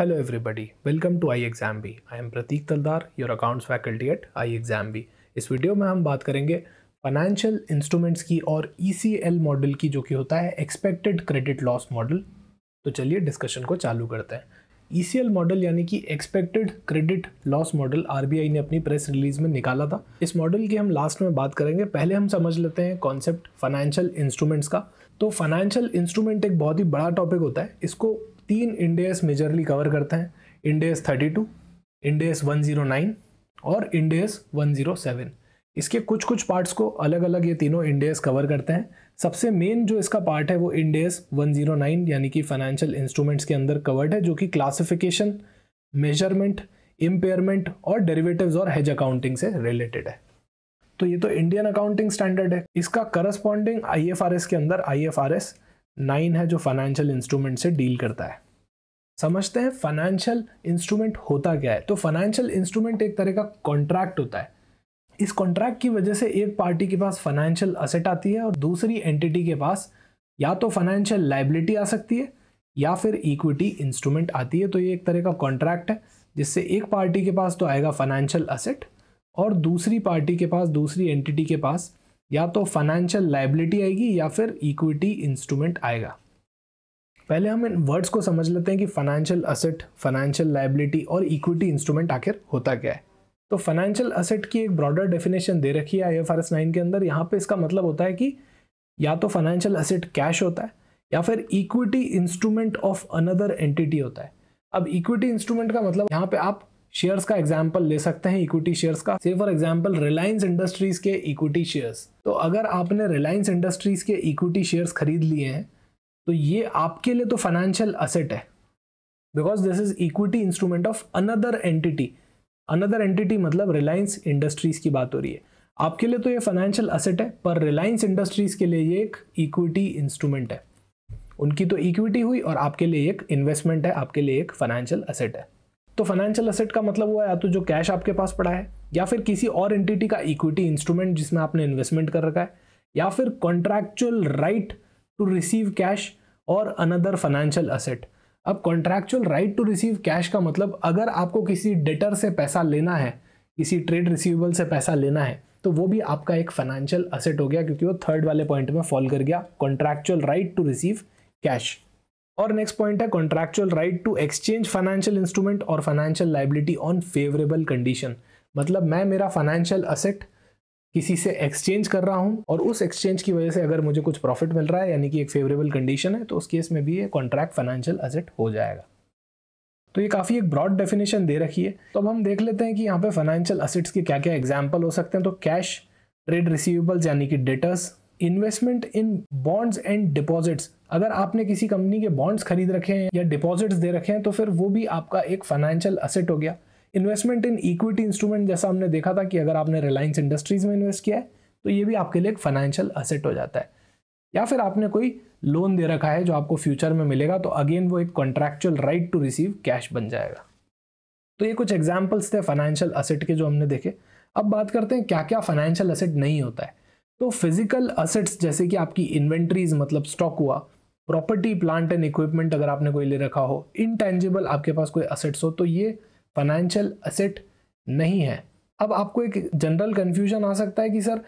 Hello everybody, welcome to iExamB. I am Pratik Taldar, your accounts faculty at iExamB. इस video में हम बात करेंगे फाइनेंशियल इंस्ट्रूमेंट्स की और ई e मॉडल की जो कि होता है एक्सपेक्टेड क्रेडिट लॉस मॉडल तो चलिए डिस्कशन को चालू करते हैं ई सी मॉडल यानी कि expected credit loss model I ने अपनी प्रेस रिलीज में निकाला था इस मॉडल की हम लास्ट में बात करेंगे पहले हम समझ लेते हैं कॉन्सेप्ट फाइनेंशियल इंस्ट्रूमेंट्स का तो फाइनेंशियल इंस्ट्रूमेंट एक बहुत ही बड़ा टॉपिक होता है इसको तीन इंडेस मेजरली कवर करते हैं इंडेस 32, इंडेस वन और इंडेस 107 इसके कुछ कुछ पार्ट्स को अलग अलग ये तीनों इंडेस कवर करते हैं सबसे मेन जो इसका पार्ट है वो इंडेस 109 यानी कि फाइनेंशियल इंस्ट्रूमेंट्स के अंदर कवर्ड है जो कि क्लासिफिकेशन मेजरमेंट इम्पेयरमेंट और डेरिवेटिव्स और हेज अकाउंटिंग से रिलेटेड है तो ये तो इंडियन अकाउंटिंग स्टैंडर्ड है इसका करस्पॉन्डिंग आई के अंदर आई नाइन है जो फाइनेंशियल इंस्ट्रूमेंट से डील करता है समझते हैं फाइनेंशियल इंस्ट्रूमेंट होता क्या है तो फाइनेंशियल इंस्ट्रूमेंट एक तरह का कॉन्ट्रैक्ट होता है इस कॉन्ट्रैक्ट की वजह से एक पार्टी के पास फाइनेंशियल असेट आती है और दूसरी एंटिटी के पास या तो फाइनेंशियल लाइबिलिटी आ सकती है या फिर इक्विटी इंस्ट्रूमेंट आती है तो ये एक तरह का कॉन्ट्रैक्ट है जिससे एक पार्टी के पास तो आएगा फाइनेंशियल असेट और दूसरी पार्टी के पास दूसरी एंटिटी के पास या तो फाइनेंशियल लाइबिलिटी आएगी या फिर इक्विटी इंस्ट्रूमेंट आएगा पहले हम इन वर्ड्स को समझ लेते हैं कि फाइनेंशियल असेट फाइनेंशियल लाइबिलिटी और इक्विटी इंस्ट्रूमेंट आखिर होता क्या है तो फाइनेंशियल असेट की एक ब्रॉडर डेफिनेशन दे रखी है I F R S nine के अंदर यहाँ पे इसका मतलब होता है कि या तो फाइनेंशियल असेट कैश होता है या फिर equity instrument of another entity होता है अब इक्विटी इंस्ट्रूमेंट का मतलब यहाँ पे आप शेयर्स का एग्जाम्पल ले सकते हैं इक्विटी शेयर्स का से फॉर एग्जाम्पल रिलायंस इंडस्ट्रीज के इक्विटी शेयर्स तो अगर आपने रिलायंस इंडस्ट्रीज के इक्विटी शेयर्स खरीद लिए हैं तो ये आपके लिए तो फाइनेंशियल असेट है because this is equity instrument of another entity another entity मतलब रिलायंस इंडस्ट्रीज की बात हो रही है आपके लिए तो ये फाइनेंशियल असेट है पर रिलायंस इंडस्ट्रीज के लिए ये एक इक्विटी इंस्ट्रूमेंट है उनकी तो इक्विटी हुई और आपके लिए एक इन्वेस्टमेंट है आपके लिए एक फाइनेंशियल असेट है तो फाइनेंशियल असेट का मतलब हुआ या तो जो कैश आपके पास पड़ा है या फिर किसी और एंटिटी का इक्विटी इंस्ट्रूमेंट जिसमें आपने इन्वेस्टमेंट कर रखा है या फिर contractual right to receive cash और अनदर फाइनेंशियल असेट अब contractual right to receive cash का मतलब अगर आपको किसी डेटर से पैसा लेना है किसी ट्रेड रिसीवेबल से पैसा लेना है तो वो भी आपका एक फाइनेंशियल असेट हो गया क्योंकि वो थर्ड वाले पॉइंट में फॉल कर गया contractual right to receive cash और नेक्स्ट पॉइंट है contractual right to exchange financial instrument और financial liability on favourable condition मतलब मैं मेरा फाइनेंशियल असेट किसी से एक्सचेंज कर रहा हूं और उस एक्सचेंज की वजह से अगर मुझे कुछ प्रॉफिट मिल रहा है यानी कि एक फेवरेबल कंडीशन है तो उस केस में भी ये कॉन्ट्रैक्ट फाइनेंशियल असेट हो जाएगा तो ये काफ़ी एक ब्रॉड डेफिनेशन दे रखी है तो अब हम देख लेते हैं कि यहाँ पे फाइनेंशियल असेट्स के क्या क्या एग्जाम्पल हो सकते हैं तो कैश ट्रेड रिसीवेबल्स यानी कि debtors investment in bonds and deposits अगर आपने किसी कंपनी के बॉन्ड्स खरीद रखे हैं या डिपॉजिट्स दे रखे हैं तो फिर वो भी आपका एक फाइनेंशियल असेट हो गया इन्वेस्टमेंट इन इक्विटी इंस्ट्रूमेंट जैसा हमने देखा था कि अगर आपने रिलायंस इंडस्ट्रीज में इन्वेस्ट किया है तो ये भी आपके लिए एक फाइनेंशियल असेट हो जाता है या फिर आपने कोई लोन दे रखा है जो आपको फ्यूचर में मिलेगा तो अगेन वो एक contractual right to receive cash बन जाएगा तो ये कुछ एग्जाम्पल्स थे फाइनेंशियल असेट के जो हमने देखे अब बात करते हैं क्या क्या फाइनेंशियल असेट नहीं होता है तो फिजिकल असेट्स जैसे कि आपकी इन्वेंट्रीज मतलब स्टॉक हुआ प्रॉपर्टी प्लांट एंड इक्विपमेंट अगर आपने कोई ले रखा हो इनटेंजिबल आपके पास कोई असेट्स हो तो ये फाइनेंशियल असेट नहीं है अब आपको एक जनरल कन्फ्यूजन आ सकता है कि सर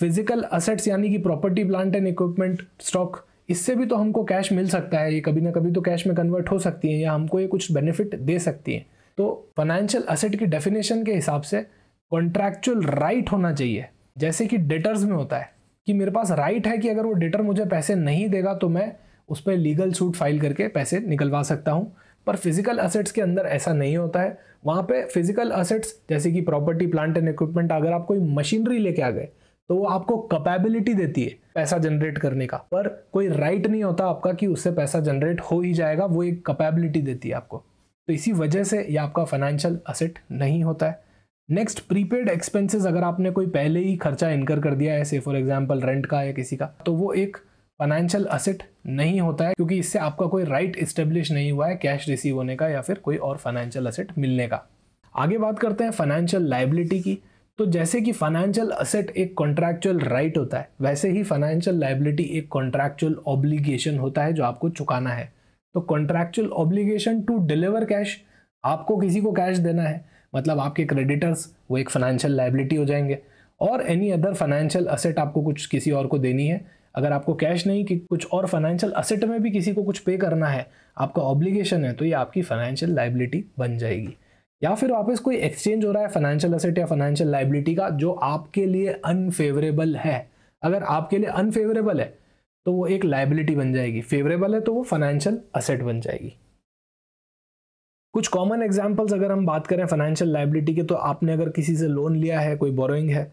फिजिकल असेट्स यानी कि property plant and equipment stock इससे भी तो हमको कैश मिल सकता है ये कभी ना कभी तो कैश में कन्वर्ट हो सकती है या हमको ये कुछ बेनिफिट दे सकती है तो फाइनेंशियल असेट की डेफिनेशन के हिसाब से कॉन्ट्रैक्चुअल राइट right होना चाहिए जैसे कि डेटर्स में होता है कि मेरे पास राइट है कि अगर वो डेटर मुझे पैसे नहीं देगा तो मैं उस पर लीगल सूट फाइल करके पैसे निकलवा सकता हूँ पर फिजिकल असेट्स के अंदर ऐसा नहीं होता है वहाँ पे फिजिकल असेट्स जैसे कि प्रॉपर्टी प्लांट एंड इक्विपमेंट अगर आप कोई मशीनरी लेके आ गए तो वो आपको कैपेबिलिटी देती है पैसा जनरेट करने का पर कोई राइट नहीं होता आपका कि उससे पैसा जनरेट हो ही जाएगा वो एक कैपेबिलिटी देती है आपको तो इसी वजह से यह आपका फाइनेंशियल असेट नहीं होता है नेक्स्ट प्रीपेड एक्सपेंसेस अगर आपने कोई पहले ही खर्चा इनकर कर दिया है से फॉर एग्जाम्पल रेंट का या किसी का तो वो एक फाइनेंशियल असेट नहीं होता है क्योंकि इससे आपका कोई राइट right इस्टेब्लिश नहीं हुआ है कैश रिसीव होने का या फिर कोई और फाइनेंशियल असेट मिलने का आगे बात करते हैं फाइनेंशियल लाइबिलिटी की तो जैसे कि फाइनेंशियल असेट एक कॉन्ट्रैक्चुअल राइट right होता है वैसे ही फाइनेंशियल लाइबिलिटी एक कॉन्ट्रैक्चुअल ऑब्लिगेशन होता है जो आपको चुकाना है तो contractual obligation to deliver cash आपको किसी को कैश देना है मतलब आपके क्रेडिटर्स वो एक फाइनेंशियल लाइबिलिटी हो जाएंगे और एनी अदर फाइनेंशियल असेट आपको कुछ किसी और को देनी है अगर आपको कैश नहीं कि कुछ और फाइनेंशियल असेट में भी किसी को कुछ पे करना है आपका ऑब्लिगेशन है तो ये आपकी फाइनेंशियल लाइबिलिटी बन जाएगी या फिर वापस कोई एक्सचेंज हो रहा है फाइनेंशियल असेट या फाइनेंशियल लाइबिलिटी का जो आपके लिए अनफेवरेबल है अगर आपके लिए अनफेवरेबल है तो वो एक लाइबिलिटी बन जाएगी फेवरेबल है तो वो फाइनेंशियल असेट बन जाएगी कुछ कॉमन एग्जाम्पल्स अगर हम बात करें फाइनेंशियल लाइबिलिटी के तो आपने अगर किसी से लोन लिया है कोई बोरोइंग है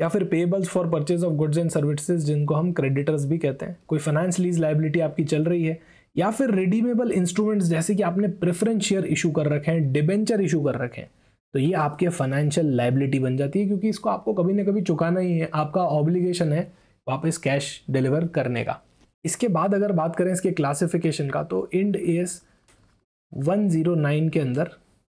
या फिर payables for purchase of goods and services जिनको हम क्रेडिटर्स भी कहते हैं कोई फाइनेंस लीज लाइबिलिटी आपकी चल रही है या फिर रिडीमेबल इंस्ट्रूमेंट्स जैसे कि आपने प्रेफरेंस शेयर इशू कर रखे हैं डिबेंचर इशू कर रखे हैं तो ये आपके फाइनेंशियल लाइबिलिटी बन जाती है क्योंकि इसको आपको कभी ना कभी चुकाना ही है आपका ऑब्लिगेशन है वापस कैश डिलीवर करने का इसके बाद अगर बात करें इसके क्लासिफिकेशन का तो इंड एस 109 के अंदर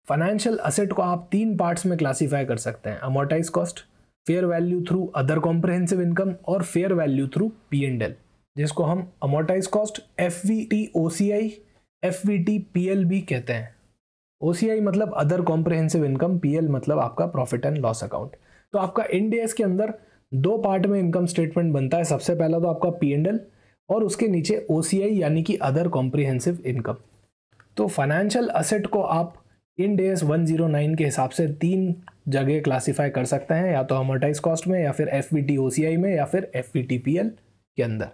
फाइनेंशियल असेट को आप तीन पार्ट्स में क्लासीफाई कर सकते हैं amortise cost fair value through other comprehensive income और fair value through P and L जिसको हम amortise cost F V T O C I F V T P L भी कहते हैं ओ सी आई मतलब other comprehensive income P L मतलब आपका profit and loss account तो आपका एस के अंदर दो पार्ट में इनकम स्टेटमेंट बनता है सबसे पहला तो आपका पी एंड एल और उसके नीचे ओ सी आई यानी कि अदर कॉम्प्रिहेंसिव इनकम तो फाइनेंशियल असेट को आप इन डेज 109 के हिसाब से तीन जगह क्लासीफाई कर सकते हैं या तो अमोटाइज कॉस्ट में या फिर एफ में या फिर एफ के अंदर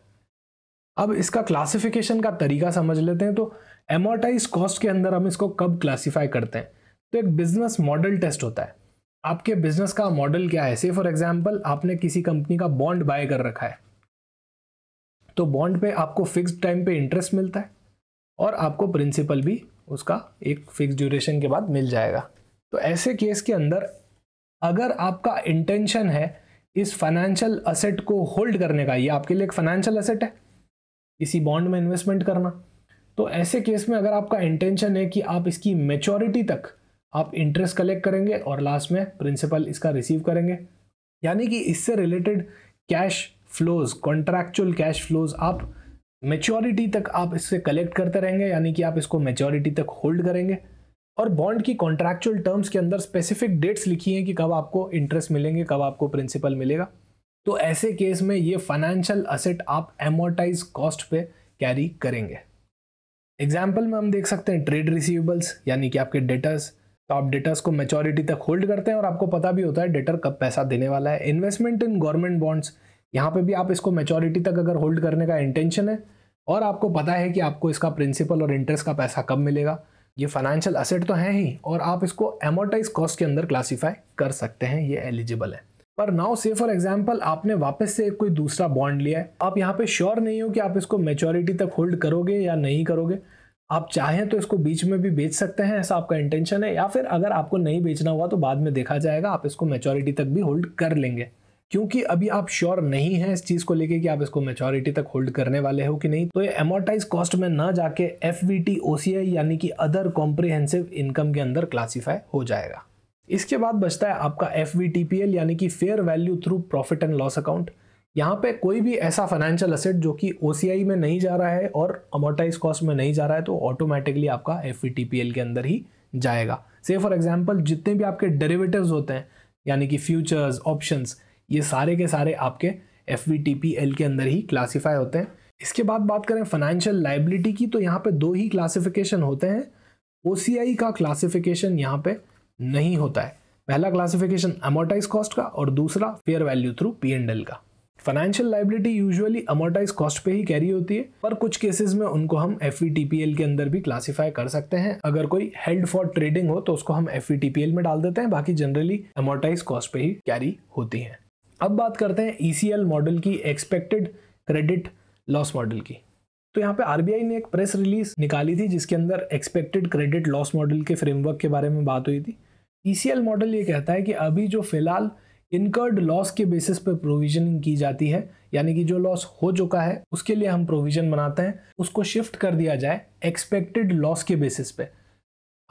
अब इसका क्लासिफिकेशन का तरीका समझ लेते हैं तो एमोटाइज कॉस्ट के अंदर हम इसको कब क्लासीफाई करते हैं तो एक बिजनेस मॉडल टेस्ट होता है आपके बिजनेस का मॉडल क्या है से फॉर एग्जाम्पल आपने किसी कंपनी का बॉन्ड बाय कर रखा है तो बॉन्ड पे आपको फिक्स टाइम पे इंटरेस्ट मिलता है और आपको प्रिंसिपल भी उसका एक फिक्स ड्यूरेशन के बाद मिल जाएगा तो ऐसे केस के अंदर अगर आपका इंटेंशन है इस फाइनेंशियल असेट को होल्ड करने का ये आपके लिए एक फाइनेंशियल असेट है किसी बॉन्ड में इन्वेस्टमेंट करना तो ऐसे केस में अगर आपका इंटेंशन है कि आप इसकी मेचोरिटी तक आप इंटरेस्ट कलेक्ट करेंगे और लास्ट में प्रिंसिपल इसका रिसीव करेंगे यानी कि इससे related cash flows contractual cash flows आप मेच्योरिटी तक आप इससे कलेक्ट करते रहेंगे यानी कि आप इसको मेच्योरिटी तक होल्ड करेंगे और बॉन्ड की कॉन्ट्रैक्चुअल टर्म्स के अंदर स्पेसिफिक डेट्स लिखी हैं कि कब आपको इंटरेस्ट मिलेंगे कब आपको प्रिंसिपल मिलेगा तो ऐसे केस में ये फाइनेंशियल असेट आप एमोटाइज कॉस्ट पे कैरी करेंगे एग्जाम्पल में हम देख सकते हैं ट्रेड रिसीवेबल्स यानी कि आपके डेटर्स तो आप डेटर्स को मेचोरिटी तक होल्ड करते हैं और आपको पता भी होता है डेटर कब पैसा देने वाला है इन्वेस्टमेंट इन गवर्नमेंट बॉन्ड्स यहाँ पे भी आप इसको मेचोरिटी तक अगर होल्ड करने का इंटेंशन है और आपको पता है कि आपको इसका प्रिंसिपल और इंटरेस्ट का पैसा कब मिलेगा ये फाइनेंशियल असेट तो है ही और आप इसको एमोटाइज कॉस्ट के अंदर क्लासीफाई कर सकते हैं ये एलिजिबल है पर नाउ से फॉर एग्जाम्पल आपने वापस से कोई दूसरा बॉन्ड लिया है आप यहाँ पे श्योर नहीं हो कि आप इसको मेचोरिटी तक होल्ड करोगे या नहीं करोगे आप चाहें तो इसको बीच में भी बेच सकते हैं ऐसा आपका इंटेंशन है या फिर अगर आपको नहीं बेचना हुआ तो बाद में देखा जाएगा आप इसको मेचोरिटी तक भी होल्ड कर लेंगे क्योंकि अभी आप श्योर नहीं हैं इस चीज़ को लेके कि आप इसको मेचोरिटी तक होल्ड करने वाले हो कि नहीं तो ये एमोटाइज कॉस्ट में ना जाके एफ वी यानी कि अदर कॉम्प्रिहेंसिव इनकम के अंदर क्लासीफाई हो जाएगा इसके बाद बचता है आपका एफ पी एल यानी कि fair value through profit and loss account यहाँ पे कोई भी ऐसा फाइनेंशियल असेट जो कि ओ में नहीं जा रहा है और अमोटाइज कॉस्ट में नहीं जा रहा है तो ऑटोमेटिकली आपका F V T P L के अंदर ही जाएगा से फॉर एग्जाम्पल जितने भी आपके डेरेवेटिव होते हैं यानी कि फ्यूचर्स ऑप्शंस ये सारे के सारे आपके एफ के अंदर ही क्लासीफाई होते हैं इसके बाद बात करें फाइनेंशियल लाइबिलिटी की तो यहाँ पे दो ही क्लासिफिकेशन होते हैं ओ का क्लासिफिकेशन यहाँ पे नहीं होता है पहला क्लासिफिकेशन अमोर्टाइज कॉस्ट का और दूसरा fair value through P and L का financial liability usually amortise cost पे ही कैरी होती है पर कुछ केसेस में उनको हम एफ के अंदर भी क्लासीफाई कर सकते हैं अगर कोई हेल्ड फॉर ट्रेडिंग हो तो उसको हम एफ में डाल देते हैं बाकी जनरली अमोर्टाइज कॉस्ट पे ही कैरी होती है अब बात करते हैं ई e मॉडल की एक्सपेक्टेड क्रेडिट लॉस मॉडल की तो यहाँ पे आई ने एक प्रेस रिलीज निकाली थी जिसके अंदर एक्सपेक्टेड क्रेडिट लॉस मॉडल के फ्रेमवर्क के बारे में बात हुई थी ई e मॉडल ये कहता है कि अभी जो फिलहाल इनकर्ड लॉस के बेसिस पर प्रोविजनिंग की जाती है यानी कि जो लॉस हो चुका है उसके लिए हम प्रोविजन बनाते हैं उसको शिफ्ट कर दिया जाए एक्सपेक्टेड लॉस के बेसिस पे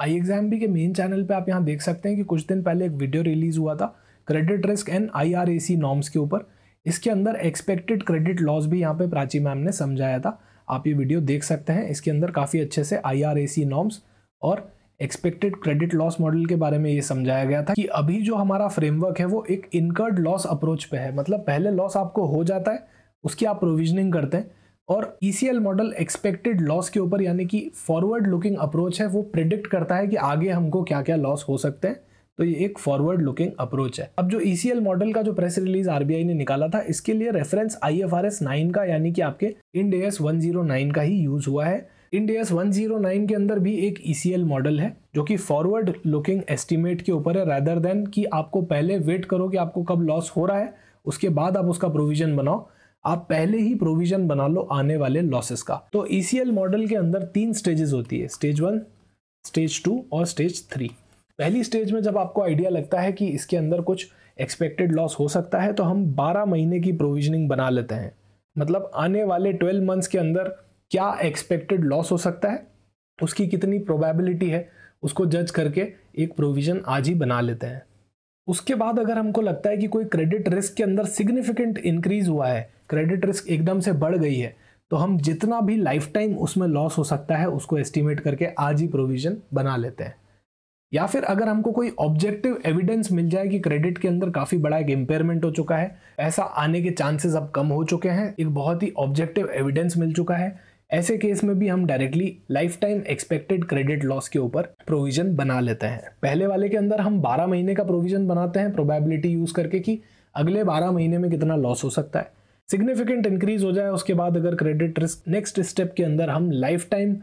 आई एग्जाम भी के मेन चैनल पे आप यहाँ देख सकते हैं कि कुछ दिन पहले एक वीडियो रिलीज हुआ था credit risk and C norms के ऊपर इसके अंदर एक्सपेक्टेड क्रेडिट लॉस भी यहाँ पे प्राची मैम ने समझाया था आप ये वीडियो देख सकते हैं इसके अंदर काफ़ी अच्छे से सी नॉर्म्स और एक्सपेक्टेड क्रेडिट लॉस मॉडल के बारे में ये समझाया गया था कि अभी जो हमारा फ्रेमवर्क है वो एक इनकर्ड लॉस अप्रोच पे है मतलब पहले लॉस आपको हो जाता है उसकी आप प्रोविजनिंग करते हैं और ई मॉडल एक्सपेक्टेड लॉस के ऊपर यानी कि फॉरवर्ड लुकिंग अप्रोच है वो प्रिडिक्ट करता है कि आगे हमको क्या क्या लॉस हो सकते हैं तो ये एक फॉरवर्ड लुकिंग अप्रोच है अब जो ईसीएल e मॉडल का जो प्रेस रिलीज आरबीआई ने निकाला था इसके लिए रेफरेंस आईएफआरएस 9 का यानी कि आपके इंड एएस 109 का ही यूज हुआ है इंड एएस 109 के अंदर भी एक ईसीएल e मॉडल है जो कि फॉरवर्ड लुकिंग एस्टिमेट के ऊपर है रैदर देन कि आपको पहले वेट करो कि आपको कब लॉस हो रहा है उसके बाद आप उसका प्रोविजन बनाओ आप पहले ही प्रोविजन बना लो आने वाले लॉसेस का तो ईसीएल e मॉडल के अंदर तीन स्टेजेस होती है स्टेज वन स्टेज टू और स्टेज थ्री पहली स्टेज में जब आपको आइडिया लगता है कि इसके अंदर कुछ एक्सपेक्टेड लॉस हो सकता है तो हम 12 महीने की प्रोविजनिंग बना लेते हैं मतलब आने वाले 12 मंथ्स के अंदर क्या एक्सपेक्टेड लॉस हो सकता है उसकी कितनी प्रोबेबिलिटी है उसको जज करके एक प्रोविज़न आज ही बना लेते हैं उसके बाद अगर हमको लगता है कि कोई क्रेडिट रिस्क के अंदर सिग्निफिकेंट इंक्रीज हुआ है क्रेडिट रिस्क एकदम से बढ़ गई है तो हम जितना भी लाइफ टाइम उसमें लॉस हो सकता है उसको एस्टिमेट करके आज ही प्रोविज़न बना लेते हैं या फिर अगर हमको कोई ऑब्जेक्टिव एविडेंस मिल जाए कि क्रेडिट के अंदर काफी बड़ा एक इम्पेयरमेंट हो चुका है ऐसा आने के चांसेस अब कम हो चुके हैं एक बहुत ही ऑब्जेक्टिव एविडेंस मिल चुका है ऐसे केस में भी हम directly lifetime expected credit loss के ऊपर प्रोविजन बना लेते हैं पहले वाले के अंदर हम 12 महीने का प्रोविजन बनाते हैं प्रोबेबिलिटी यूज करके कि अगले 12 महीने में कितना लॉस हो सकता है सिग्निफिकेंट इंक्रीज हो जाए उसके बाद अगर क्रेडिट रिस्क नेक्स्ट स्टेप के अंदर हम लाइफ टाइम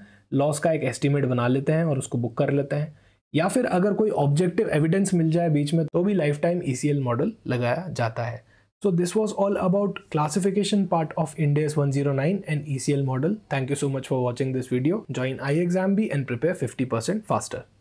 लॉस का एक एस्टिमेट बना लेते हैं और उसको बुक कर लेते हैं या फिर अगर कोई ऑब्जेक्टिव एविडेंस मिल जाए बीच में तो भी लाइफ टाइम ई मॉडल लगाया जाता है so this was all about classification part of Ind AS one zero nine and E C L model thank you so much for watching this video join iExam भी and prepare fifty percent faster